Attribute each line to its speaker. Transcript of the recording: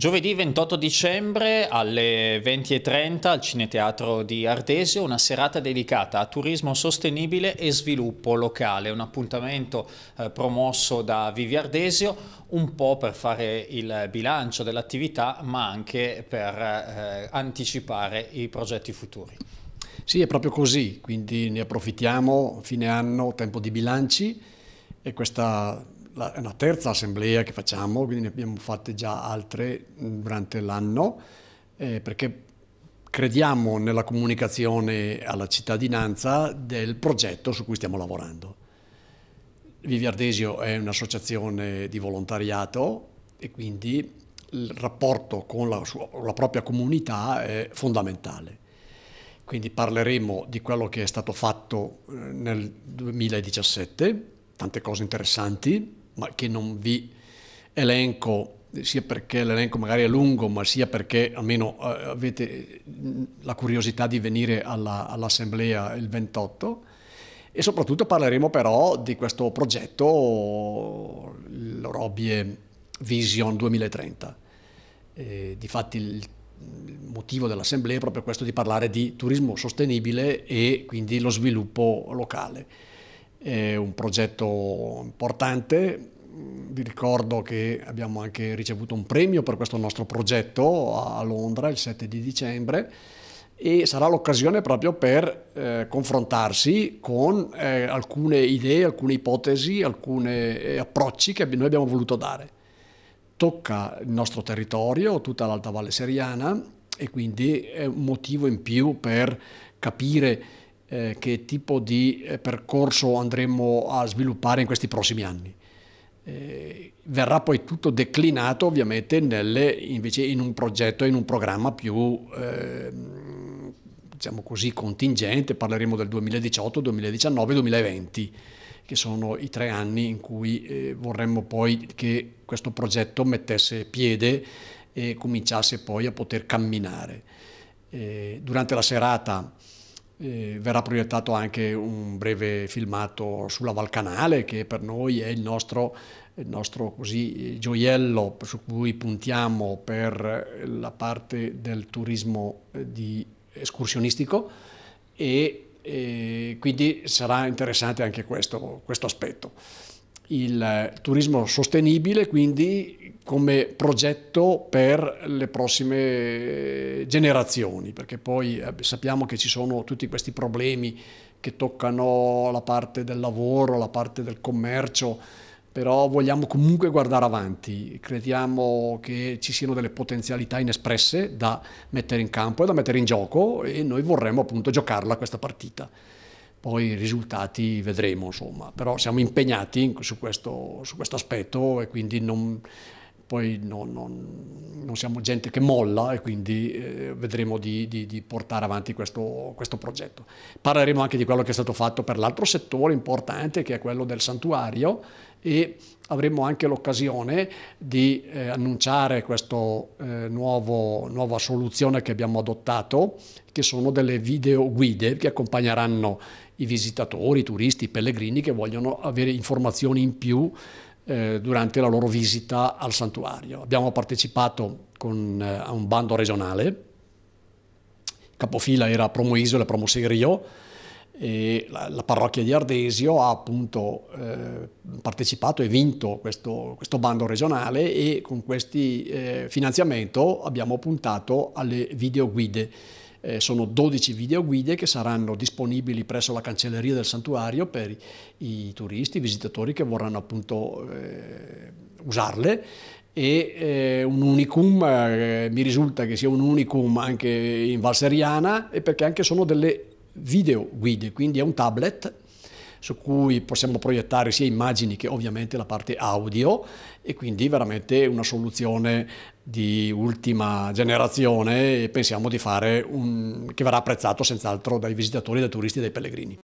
Speaker 1: Giovedì 28 dicembre alle 20.30 al Cineteatro di Ardesio una serata dedicata a turismo sostenibile e sviluppo locale, un appuntamento eh, promosso da Vivi Ardesio un po' per fare il bilancio dell'attività ma anche per eh, anticipare i progetti futuri. Sì, è proprio così, quindi ne approfittiamo, fine anno, tempo di bilanci e questa la, è una terza assemblea che facciamo, quindi ne abbiamo fatte già altre mm, durante l'anno, eh, perché crediamo nella comunicazione alla cittadinanza del progetto su cui stiamo lavorando. Vivi Ardesio è un'associazione di volontariato e quindi il rapporto con la, sua, la propria comunità è fondamentale quindi parleremo di quello che è stato fatto eh, nel 2017, tante cose interessanti, ma che non vi elenco sia perché l'elenco magari è lungo, ma sia perché almeno uh, avete mm, la curiosità di venire alla, all'assemblea il 28 e soprattutto parleremo però di questo progetto l'Orobie Vision 2030. E, difatti il, il motivo dell'assemblea è proprio questo di parlare di turismo sostenibile e quindi lo sviluppo locale è un progetto importante, vi ricordo che abbiamo anche ricevuto un premio per questo nostro progetto a Londra il 7 di dicembre e sarà l'occasione proprio per eh, confrontarsi con eh, alcune idee, alcune ipotesi, alcuni eh, approcci che noi abbiamo voluto dare. Tocca il nostro territorio, tutta l'Alta Valle Seriana e quindi è un motivo in più per capire eh, che tipo di eh, percorso andremo a sviluppare in questi prossimi anni. Eh, verrà poi tutto declinato ovviamente nelle, invece in un progetto, in un programma più eh, diciamo così, contingente, parleremo del 2018, 2019, 2020 che sono i tre anni in cui eh, vorremmo poi che questo progetto mettesse piede e cominciasse poi a poter camminare. Eh, durante la serata eh, verrà proiettato anche un breve filmato sulla Valcanale che per noi è il nostro, il nostro così, eh, gioiello su cui puntiamo per la parte del turismo eh, di, escursionistico e, e, eh, quindi sarà interessante anche questo, questo aspetto il turismo sostenibile, quindi come progetto per le prossime generazioni, perché poi eh, sappiamo che ci sono tutti questi problemi che toccano la parte del lavoro, la parte del commercio, però vogliamo comunque guardare avanti, crediamo che ci siano delle potenzialità inespresse da mettere in campo e da mettere in gioco e noi vorremmo appunto giocarla questa partita poi i risultati vedremo, insomma. Però siamo impegnati su questo, su questo aspetto e quindi non, poi non, non, non, siamo gente che molla e quindi eh, vedremo di, di, di, portare avanti questo, questo, progetto. Parleremo anche di quello che è stato fatto per l'altro settore importante che è quello del santuario e avremo anche l'occasione di eh, annunciare questa eh, nuova soluzione che abbiamo adottato che sono delle videoguide che accompagneranno i visitatori, i turisti, i pellegrini che vogliono avere informazioni in più eh, durante la loro visita al santuario. Abbiamo partecipato con, eh, a un bando regionale, capofila era Promo Isola e Promo Serio, e la, la, parrocchia di Ardesio ha appunto eh, partecipato e vinto questo, questo, bando regionale e con questo eh, finanziamento abbiamo puntato alle videoguide eh, sono 12 videoguide che saranno disponibili presso la cancelleria del santuario per i, i turisti, i visitatori che vorranno appunto eh, usarle e eh, un unicum, eh, mi risulta che sia un unicum anche in Valseriana, perché anche sono delle videoguide, quindi è un tablet su cui possiamo proiettare sia immagini che ovviamente la parte audio e quindi veramente una soluzione di ultima generazione e pensiamo di fare un, che verrà apprezzato senz'altro dai visitatori, dai turisti e dai pellegrini.